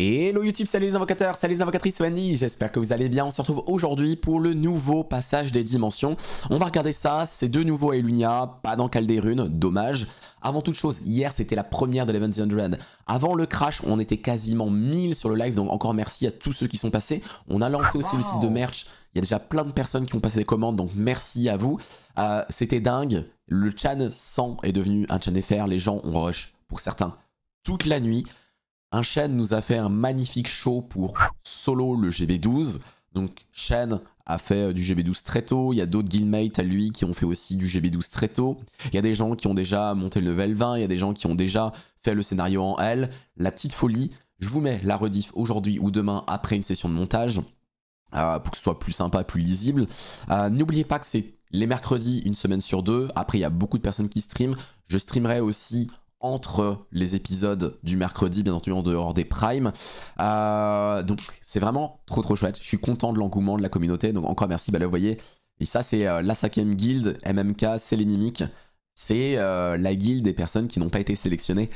Hello YouTube, salut les invocateurs, salut les invocatrices, Wendy, j'espère que vous allez bien. On se retrouve aujourd'hui pour le nouveau passage des dimensions. On va regarder ça, c'est de nouveau à Elunia, pas dans Calderune, dommage. Avant toute chose, hier c'était la première de l'Event Avant le crash, on était quasiment 1000 sur le live, donc encore merci à tous ceux qui sont passés. On a lancé aussi le site de merch, il y a déjà plein de personnes qui ont passé des commandes, donc merci à vous. Euh, c'était dingue, le Chan 100 est devenu un Chan FR, les gens ont rush, pour certains, toute la nuit. Un Shen nous a fait un magnifique show pour solo le GB12. Donc Shen a fait euh, du GB12 très tôt. Il y a d'autres guildmates à lui qui ont fait aussi du GB12 très tôt. Il y a des gens qui ont déjà monté le level 20. Il y a des gens qui ont déjà fait le scénario en L. La petite folie. Je vous mets la rediff aujourd'hui ou demain après une session de montage. Euh, pour que ce soit plus sympa, plus lisible. Euh, n'oubliez pas que c'est les mercredis, une semaine sur deux. Après, il y a beaucoup de personnes qui stream. Je streamerai aussi entre les épisodes du mercredi, bien entendu en dehors des primes. Euh, donc c'est vraiment trop trop chouette. Je suis content de l'engouement de la communauté. Donc encore merci, bah là vous voyez. Et ça c'est euh, la cinquième guilde, MMK, c'est les mimiques. C'est euh, la guilde des personnes qui n'ont pas été sélectionnées,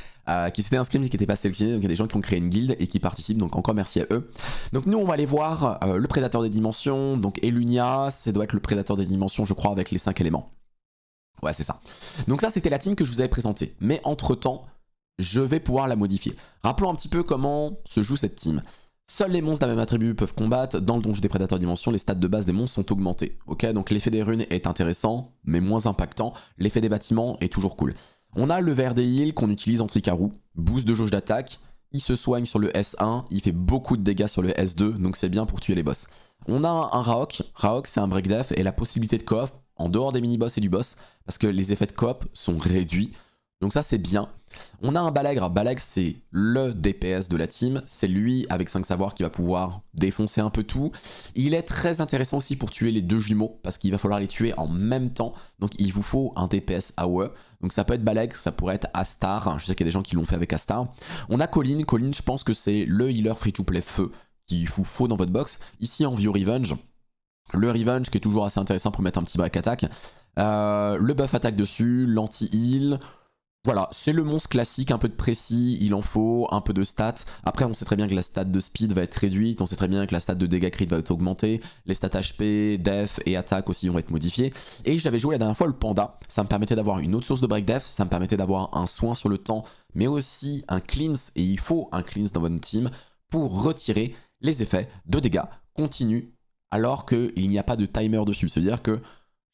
qui s'étaient inscrites mais qui n'étaient pas sélectionnées. Donc il y a des gens qui ont créé une guilde et qui participent. Donc encore merci à eux. Donc nous on va aller voir le prédateur des dimensions. Donc Elunia, c'est doit être le prédateur des dimensions je crois avec les cinq éléments. Ouais, c'est ça. Donc ça, c'était la team que je vous avais présentée. Mais entre-temps, je vais pouvoir la modifier. Rappelons un petit peu comment se joue cette team. Seuls les monstres d'un même attribut peuvent combattre. Dans le donjon des prédateurs dimension, les stats de base des monstres sont augmentés. Ok, donc l'effet des runes est intéressant, mais moins impactant. L'effet des bâtiments est toujours cool. On a le ver des heals qu'on utilise en carreaux. Boost de jauge d'attaque. Il se soigne sur le S1, il fait beaucoup de dégâts sur le S2, donc c'est bien pour tuer les boss. On a un, Raok. Raok, c'est un break death et la possibilité de co-off en dehors des mini-boss et du boss, parce que les effets de coop sont réduits. Donc ça c'est bien. On a un Balagre, Balègre c'est le DPS de la team, c'est lui avec 5 savoirs qui va pouvoir défoncer un peu tout. Il est très intéressant aussi pour tuer les deux jumeaux, parce qu'il va falloir les tuer en même temps, donc il vous faut un DPS AOE. Donc ça peut être Balag, ça pourrait être Astar, je sais qu'il y a des gens qui l'ont fait avec Astar. On a Colin, Colin je pense que c'est le healer free-to-play feu qui vous faux dans votre box. Ici en View Revenge, le revenge qui est toujours assez intéressant pour mettre un petit break attaque, euh, le buff attaque dessus, l'anti-heal. Voilà, c'est le monstre classique, un peu de précis, il en faut, un peu de stats. Après, on sait très bien que la stat de speed va être réduite, on sait très bien que la stat de dégâts crit va être augmentée, les stats HP, def et attaque aussi vont être modifiées. Et j'avais joué la dernière fois le panda, ça me permettait d'avoir une autre source de break def, ça me permettait d'avoir un soin sur le temps, mais aussi un cleanse, et il faut un cleanse dans votre team, pour retirer les effets de dégâts continus alors qu'il n'y a pas de timer dessus. C'est-à-dire que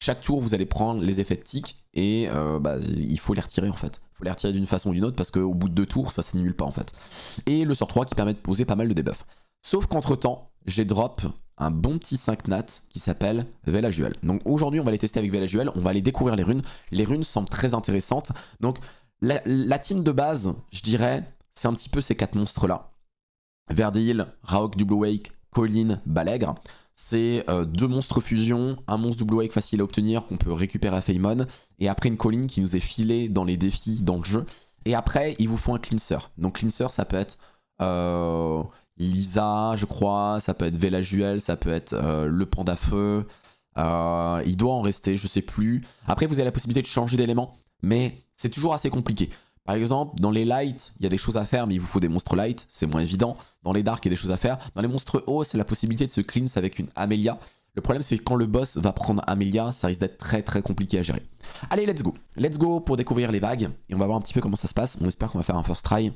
chaque tour, vous allez prendre les effets de tic et euh, bah, il faut les retirer en fait. Il faut les retirer d'une façon ou d'une autre parce qu'au bout de deux tours, ça s'annule pas en fait. Et le sort 3 qui permet de poser pas mal de debuffs. Sauf qu'entre temps, j'ai drop un bon petit 5 nat qui s'appelle Velajuel. Donc aujourd'hui, on va les tester avec Velajuel, on va aller découvrir les runes. Les runes semblent très intéressantes. Donc la, team de base, je dirais, c'est un petit peu ces quatre monstres là. Verdil, Raok, Double Wake, Colline, Balègre c'est euh, deux monstres fusion, un monstre double wake facile à obtenir qu'on peut récupérer à Feymon, et après une colline qui nous est filée dans les défis dans le jeu. Et après, ils vous font un cleanser. Donc cleanser, ça peut être euh, Lisa, je crois, ça peut être Velajuel, ça peut être euh, le panda feu. il doit en rester, je sais plus. Après, vous avez la possibilité de changer d'élément, mais c'est toujours assez compliqué. Par exemple, dans les lights, il y a des choses à faire, mais il vous faut des monstres light, c'est moins évident. Dans les dark, il y a des choses à faire. Dans les monstres hauts, c'est la possibilité de se cleanse avec une Amelia. Le problème, c'est que quand le boss va prendre Amelia, ça risque d'être très très compliqué à gérer. Allez, let's go. Let's go pour découvrir les vagues. Et on va voir un petit peu comment ça se passe. On espère qu'on va faire un first try.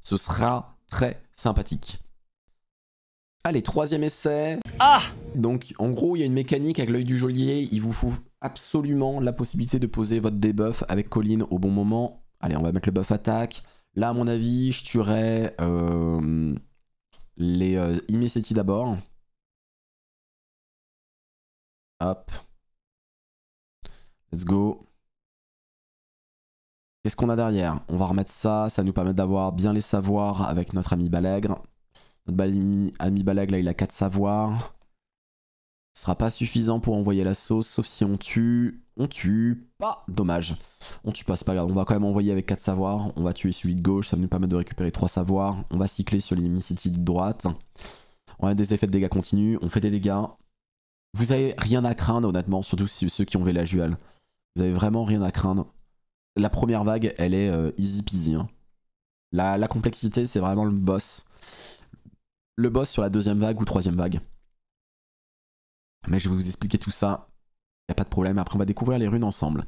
Ce sera très sympathique. Allez, troisième essai. Ah Donc, en gros, il y a une mécanique avec l'œil du geôlier. Il vous faut absolument la possibilité de poser votre debuff avec Colline au bon moment Allez, on va mettre le buff attaque. Là, à mon avis, je tuerais euh, les euh, d'abord. Hop. Let's go. Qu'est-ce qu'on a derrière On va remettre ça, ça nous permet d'avoir bien les savoirs avec notre ami Balègre. Notre ami, ami là, il a 4 savoirs. Ce sera pas suffisant pour envoyer la sauce, sauf si on tue. On tue pas, dommage. On tue pas, c'est pas grave. On va quand même envoyer avec 4 savoirs. On va tuer celui de gauche, ça va nous permettre de récupérer 3 savoirs. On va cycler sur city de droite. On a des effets de dégâts continus, on fait des dégâts. Vous avez rien à craindre, honnêtement, surtout si ceux qui ont juale Vous avez vraiment rien à craindre. La première vague, elle est euh, easy peasy. Hein. La, la complexité, c'est vraiment le boss. Le boss sur la deuxième vague ou troisième vague. Mais je vais vous expliquer tout ça. Il a pas de problème. Après, on va découvrir les runes ensemble.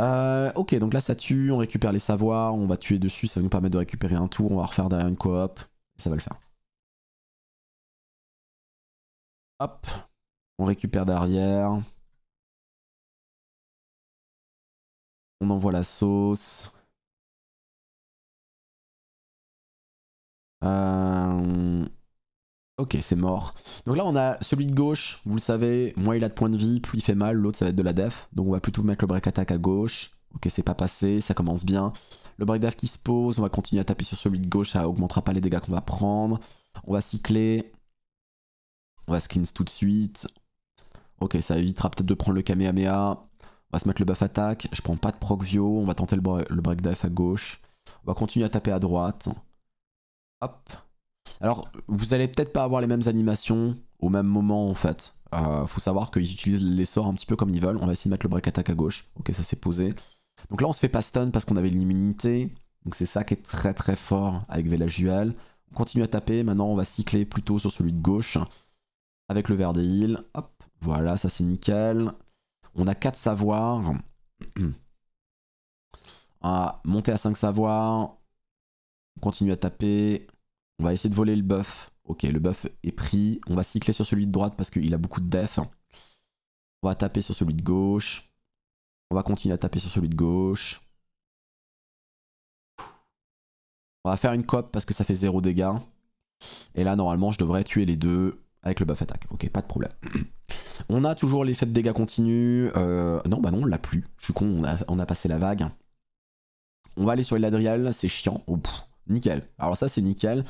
Euh, ok, donc là, ça tue. On récupère les savoirs. On va tuer dessus. Ça va nous permettre de récupérer un tour. On va refaire derrière une coop. Ça va le faire. Hop. On récupère derrière. On envoie la sauce. Euh... Ok, c'est mort. Donc là, on a celui de gauche, vous le savez, moi il a de points de vie, plus il fait mal, l'autre ça va être de la def. Donc on va plutôt mettre le break attack à gauche. Ok, c'est pas passé, ça commence bien. Le break def qui se pose, on va continuer à taper sur celui de gauche, ça augmentera pas les dégâts qu'on va prendre. On va cycler. On va skins tout de suite. Ok, ça évitera peut-être de prendre le Kamehameha. On va se mettre le buff attack. Je prends pas de proc Vio. On va tenter le, break def à gauche. On va continuer à taper à droite. Hop. Alors, vous allez peut-être pas avoir les mêmes animations au même moment en fait. il euh, faut savoir qu'ils utilisent les sorts un petit peu comme ils veulent. On va essayer de mettre le break attack à gauche. Ok, ça s'est posé. Donc là, on se fait pas stun parce qu'on avait l'immunité. Donc c'est ça qui est très très fort avec Velagual. On continue à taper. Maintenant, on va cycler plutôt sur celui de gauche avec le vert des Hop, voilà, ça c'est nickel. On a 4 savoirs. va ah, monter à 5 savoirs. On continue à taper. On va essayer de voler le buff. Ok, le buff est pris. On va cycler sur celui de droite parce qu'il a beaucoup de def. On va taper sur celui de gauche. On va continuer à taper sur celui de gauche. On va faire une cop parce que ça fait zéro dégâts. Et là, normalement, je devrais tuer les deux avec le buff attaque. Ok, pas de problème. On a toujours l'effet de dégâts continu. Euh, non, bah non, on l'a plus. Je suis con, on a, on a, passé la vague. On va aller sur ladriel c'est chiant. Oh, pff. Nickel. Alors ça c'est nickel.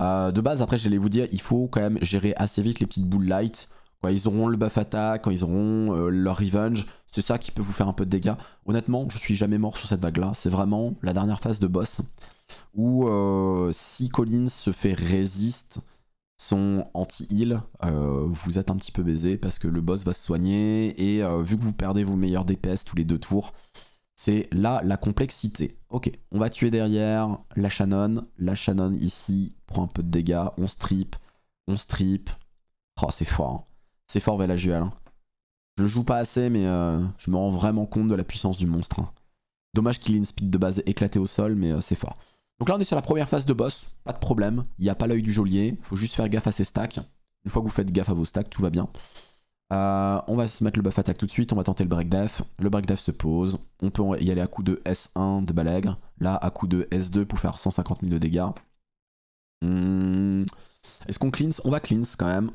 Euh, de base après j'allais vous dire il faut quand même gérer assez vite les petites boules light. Quand ils auront le buff attack, quand ils auront euh, leur revenge, c'est ça qui peut vous faire un peu de dégâts. Honnêtement je suis jamais mort sur cette vague là. C'est vraiment la dernière phase de boss. Où euh, si Collins se fait résiste son anti-heal, vous êtes un petit peu baisé parce que le boss va se soigner. Et vu que vous perdez vos meilleurs DPS tous les deux tours, c'est là la complexité. Ok, on va tuer derrière la Shannon. La Shannon ici prend un peu de dégâts. On strip, on strip. Oh, c'est fort. Hein. C'est fort Velajuel. Hein. Je joue pas assez, mais euh, je me rends vraiment compte de la puissance du monstre. Hein. Dommage qu'il ait une speed de base éclatée au sol, mais euh, c'est fort. Donc là, on est sur la première phase de boss. Pas de problème. Il n'y a pas l'œil du geôlier. Faut juste faire gaffe à ses stacks. Une fois que vous faites gaffe à vos stacks, tout va bien. Euh, on va se mettre le buff attack tout de suite, on va tenter le break death, Le break death se pose. On peut y aller à coup de S1 de balègre. Là, à coup de S2 pour faire 150 000 de dégâts. Hmm. Est-ce qu'on cleanse On va cleanse quand même.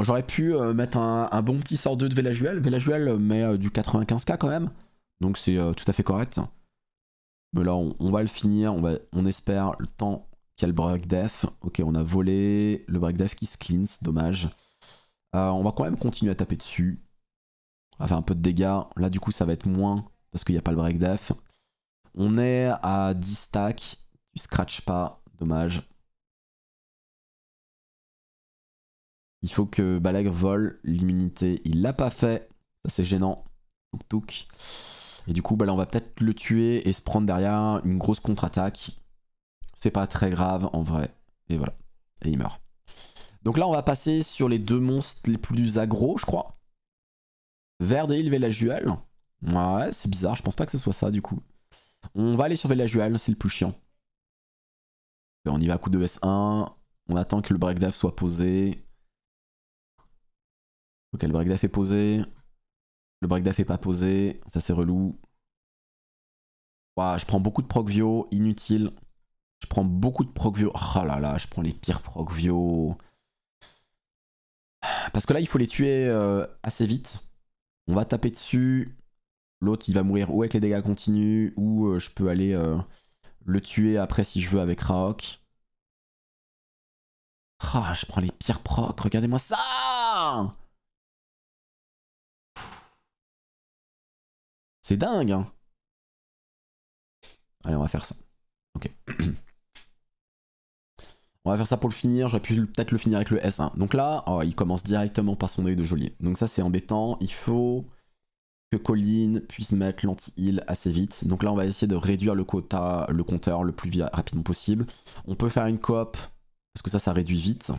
J'aurais pu euh, mettre un, bon petit sort 2 de Velajuel. Velajuel euh, met du 95k quand même. Donc c'est tout à fait correct. Mais là, on, va le finir. On, espère le temps qu'il y a le break death, Ok, on a volé le break death qui se cleanse. Dommage. Euh, on va quand même continuer à taper dessus. On va faire un peu de dégâts. Là, du coup, ça va être moins parce qu'il n'y a pas le break def. On est à 10 stacks. Tu scratch pas. Dommage. Il faut que Balag vole l'immunité. Il l'a pas fait. Ça, c'est gênant. Et du coup, bah là, on va peut-être le tuer et se prendre derrière une grosse contre-attaque. C'est pas très grave en vrai. Et voilà. Et il meurt. Donc là, on va passer sur les deux monstres les plus agro, je crois. Verde et Villageal. Ouais, c'est bizarre, je pense pas que ce soit ça du coup. On va aller sur Villageal, c'est le plus chiant. Ben, on y va à coup de S1, on attend que le breakdaf soit posé. Ok, le breakdaf est posé. Le breakdaf est pas posé, ça c'est relou. je prends beaucoup de procvio, inutile. Je prends beaucoup de procvio. Oh là là, je prends les pires procvio. Parce que là, il faut les tuer euh, assez vite. On va taper dessus. L'autre, il va mourir ou avec les dégâts continus, ou euh, je peux aller euh, le tuer après si je veux avec Raok. Ah, je prends les pires procs, regardez-moi ça C'est dingue hein Allez, on va faire ça. Ok. On va faire ça pour le finir, j'aurais pu peut-être le finir avec le S1. Hein. Donc là, oh, il commence directement par son œil de geôlier. Donc ça c'est embêtant, il faut que Colline puisse mettre l'anti-heal assez vite. Donc là on va essayer de réduire le quota, le compteur le plus rapidement possible. On peut faire une coop, parce que ça ça réduit vite.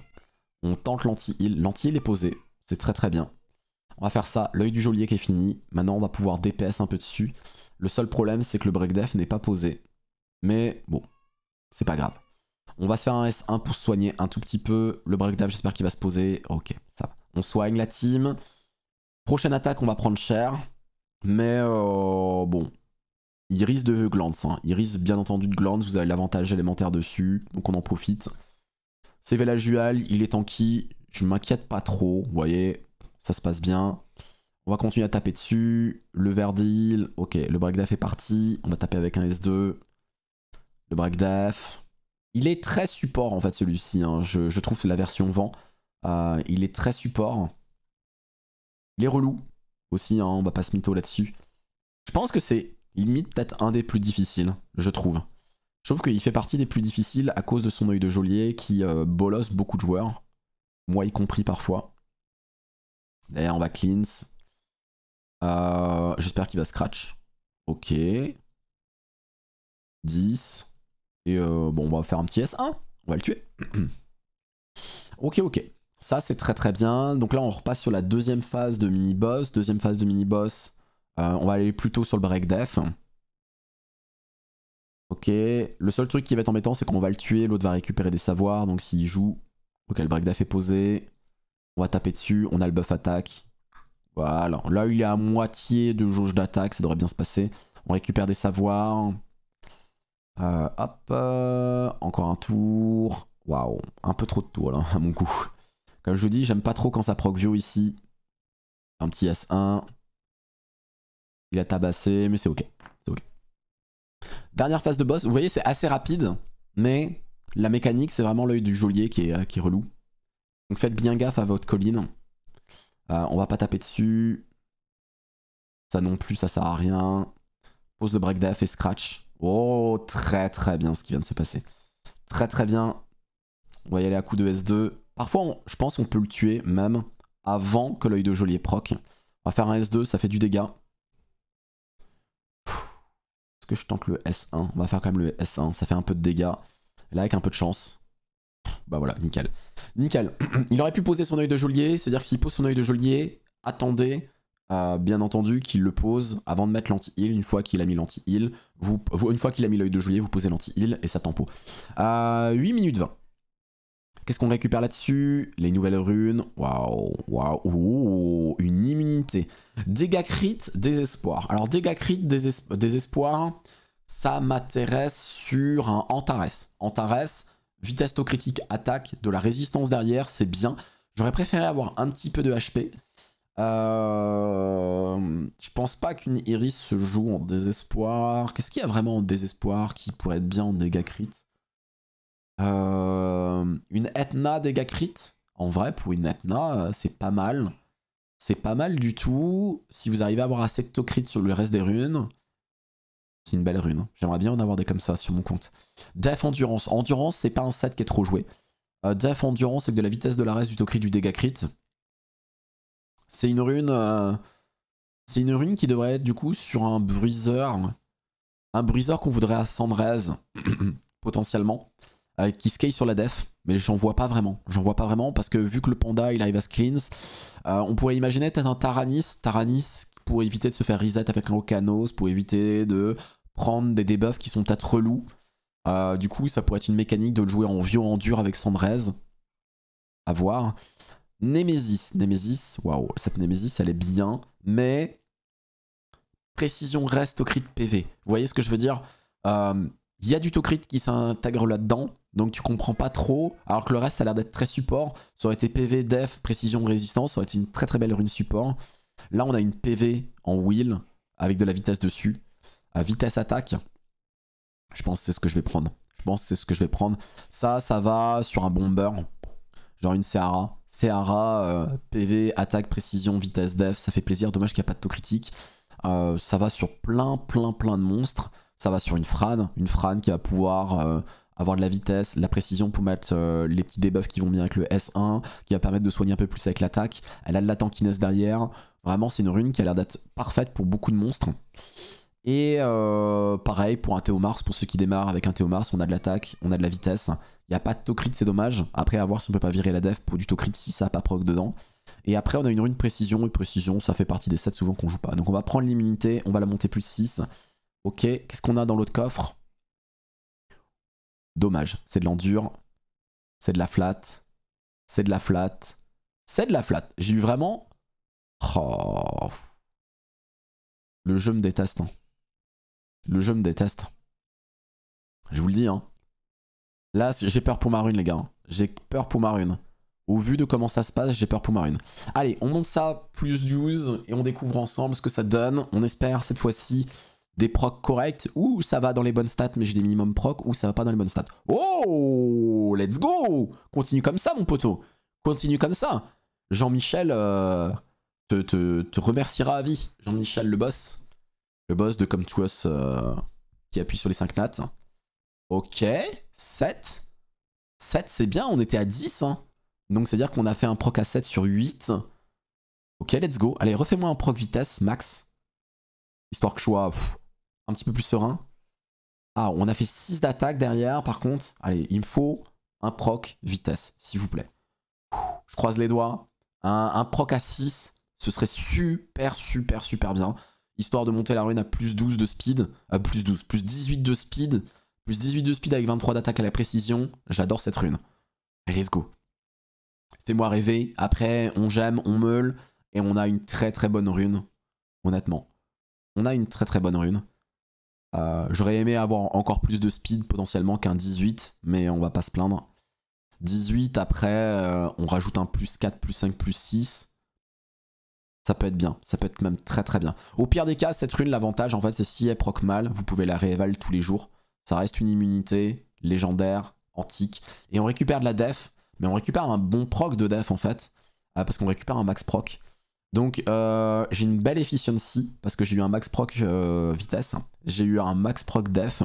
On tente l'anti-heal, l'anti-heal est posé, c'est très très bien. On va faire ça, l'œil du geôlier qui est fini, maintenant on va pouvoir DPS un peu dessus. Le seul problème c'est que le break def n'est pas posé. Mais bon, c'est pas grave. On va se faire un S1 pour soigner un tout petit peu. Le breakdown, j'espère qu'il va se poser. Ok, ça va. On soigne la team. Prochaine attaque, on va prendre cher. Mais euh, bon, il risque de glance. Hein. Il risque bien entendu de glance. Vous avez l'avantage élémentaire dessus. Donc on en profite. C'est Velajual. il est tanky. Je m'inquiète pas trop. Vous voyez, ça se passe bien. On va continuer à taper dessus. Le Verdil. Ok, le Bragdaf est parti. On va taper avec un S2. Le Bragdaf. Il est très support en fait celui-ci. Hein. Je, trouve que la version vent. Euh, il est très support. Il est relou aussi, hein, on va pas se mytho là-dessus. Je pense que c'est limite peut-être un des plus difficiles, je trouve. Je trouve qu'il fait partie des plus difficiles à cause de son œil de geôlier qui euh, bolosse beaucoup de joueurs. Moi y compris parfois. D'ailleurs on va cleanse. Euh, j'espère qu'il va scratch. Ok. 10. Et euh, bon, on va faire un petit S1. On va le tuer. ok, ok. Ça, c'est très très bien. Donc là, on repasse sur la deuxième phase de mini-boss. Deuxième phase de mini-boss, euh, on va aller plutôt sur le break death. Ok. Le seul truc qui va être embêtant, c'est qu'on va le tuer. L'autre va récupérer des savoirs. Donc s'il joue, ok, le break death est posé. On va taper dessus. On a le buff attaque. Voilà. Là, il est à moitié de jauge d'attaque. Ça devrait bien se passer. On récupère des savoirs. Euh, hop, euh, encore un tour. Waouh, un peu trop de tours là, à mon coup. Comme je vous dis, j'aime pas trop quand ça proc view ici. Un petit S1. Il a tabassé, mais c'est ok. C'est ok. Dernière phase de boss, vous voyez, c'est assez rapide, mais la mécanique, c'est vraiment l'œil du geôlier qui est, euh, qui relou. Donc faites bien gaffe à votre colline. on va pas taper dessus. Ça non plus, ça sert à rien. Pose de break et scratch. Oh, très très bien ce qui vient de se passer. Très très bien. On va y aller à coup de S2. Parfois, je pense qu'on peut le tuer même avant que l'œil de geôlier proc. On va faire un S2, ça fait du dégât. Est-ce que je tente le S1 On va faire quand même le S1, ça fait un peu de dégâts. Là, avec un peu de chance. Bah voilà, nickel. Nickel. Il aurait pu poser son œil de geôlier, c'est-à-dire que s'il pose son œil de geôlier, attendez, bien entendu qu'il le pose avant de mettre l'anti-heal. Une fois qu'il a mis l'anti-heal, une fois qu'il a mis l'œil de juillet, vous posez l'anti-heal et ça tempo. 8 minutes 20. Qu'est-ce qu'on récupère là-dessus Les nouvelles runes. Waouh, waouh, oh, une immunité. Dégâts désespoir. Alors, dégâts désespoir, désespoir ça m'intéresse sur un Antares. Antares, vitesse au critique, attaque, de la résistance derrière, c'est bien. J'aurais préféré avoir un petit peu de HP. Euh, je pense pas qu'une Iris se joue en désespoir. Qu'est-ce qu'il y a vraiment en désespoir qui pourrait être bien en dégâts euh, Une Etna dégâts En vrai, pour une Etna, euh, c'est pas mal. C'est pas mal du tout. Si vous arrivez à avoir assez de crit sur le reste des runes, c'est une belle rune. J'aimerais bien en avoir des comme ça sur mon compte. Def Endurance. Endurance, c'est pas un set qui est trop joué. Death Def Endurance, c'est de la vitesse de la reste du tocrit du dégâts c'est une rune. Euh, c'est une rune qui devrait être du coup sur un briseur, Un briseur qu'on voudrait à Sandrez, potentiellement. Euh, qui scale sur la def. Mais j'en vois pas vraiment. J'en vois pas vraiment parce que vu que le panda il arrive à skins euh, on pourrait imaginer peut-être un Taranis. Taranis pour éviter de se faire reset avec un Okanos, pour éviter de prendre des debuffs qui sont peut-être relous. du coup, ça pourrait être une mécanique de le jouer en vieux en dur avec Sandrez. À voir. Nemesis. Nemesis, waouh, cette Nemesis, elle est bien, mais précision reste au crit PV. Vous voyez ce que je veux dire euh, Il y a du taux qui s'intègre là-dedans, donc tu comprends pas trop, alors que le reste a l'air d'être très support. Ça aurait été PV, def, précision, résistance, ça aurait été une très très belle rune support. Là, on a une PV en wheel avec de la vitesse dessus, à vitesse attaque. Je pense que c'est ce que je vais prendre. Je pense que c'est ce que je vais prendre. Ça, ça va sur un bomber, genre une Sahara. Seara, euh, PV, attaque, précision, vitesse, def, ça fait plaisir. Dommage qu'il n'y a pas de taux critique. Euh, ça va sur plein, plein, plein de monstres. Ça va sur une frane, une frane qui va pouvoir euh, avoir de la vitesse, la précision pour mettre les petits debuffs qui vont bien avec le S1, qui va permettre de soigner un peu plus avec l'attaque. Elle a de la tankiness derrière. Vraiment, c'est une rune qui a l'air d'être parfaite pour beaucoup de monstres. Et pareil pour un Théomars, pour ceux qui démarrent avec un Théomars, on a de l'attaque, on a de la vitesse, il a pas de Tocrit, c'est dommage. Après, à voir si on peut pas virer la def pour du Tocrit si ça n'a pas proc dedans. Et après, on a une rune précision. Une précision, ça fait partie des sets souvent qu'on joue pas. Donc on va prendre l'immunité, on va la monter plus 6. Ok, qu'est-ce qu'on a dans l'autre coffre Dommage, c'est de l'endure, c'est de la flat, c'est de la flat, c'est de la flat. J'ai eu vraiment... Oh, le jeu me déteste. Hein. Le jeu me déteste. Je vous le dis, hein. Là, j'ai peur pour ma rune, les gars. Hein. J'ai peur pour ma rune. Au vu de comment ça se passe, j'ai peur pour ma rune. Allez, on monte ça, plus 12, et on découvre ensemble ce que ça donne. On espère cette fois-ci des procs corrects. Ou ça va dans les bonnes stats, mais j'ai des minimum proc ou ça va pas dans les bonnes stats. Oh Let's go Continue comme ça, mon poteau. Continue comme ça. Jean-Michel euh, te, remerciera à vie. Jean-Michel, le boss. Le boss de Come to Us euh, qui appuie sur les 5 nats. Ok, 7. 7, c'est bien, on était à 10. Hein. Donc c'est-à-dire qu'on a fait un proc à 7 sur 8. Ok, let's go. Allez, refais-moi un proc vitesse, max. Histoire que je sois un petit peu plus serein. Ah, on a fait 6 d'attaque derrière, par contre. Allez, il me faut un proc vitesse, s'il vous plaît. Je croise les doigts. Un, un, proc à 6, ce serait super, super, super bien. Histoire de monter la rune à plus 12 de speed. À euh, plus 12, plus 18 de speed. Plus 18 de speed avec 23 d'attaque à la précision. J'adore cette rune. Let's go. Fais-moi rêver. Après, on j'aime, on meule. Et on a une très très bonne rune. Honnêtement. On a une très très bonne rune. Euh, j'aurais aimé avoir encore plus de speed potentiellement qu'un 18. Mais on va pas se plaindre. 18 après, euh, on rajoute un plus 4, plus 5, plus 6. Ça peut être bien, ça peut être même très très bien. Au pire des cas, cette rune, l'avantage en fait, c'est si elle proc mal, vous pouvez la rééval tous les jours. Ça reste une immunité légendaire, antique. Et on récupère de la def, mais on récupère un bon proc de def en fait, euh, parce qu'on récupère un max proc. Donc euh, j'ai une belle efficiency, parce que j'ai eu un max proc euh, vitesse, j'ai eu un max proc def,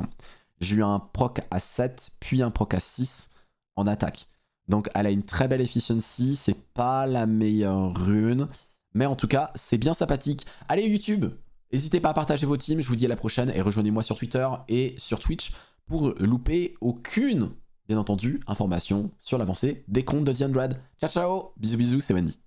j'ai eu un proc à 7, puis un proc à 6 en attaque. Donc elle a une très belle efficiency, c'est pas la meilleure rune, mais en tout cas c'est bien sympathique. Allez YouTube, N'hésitez pas à partager vos teams, je vous dis à la prochaine et rejoignez-moi sur Twitter et sur Twitch pour louper aucune, bien entendu, information sur l'avancée des comptes de Android. Ciao ciao, bisous bisous, c'est Wendy.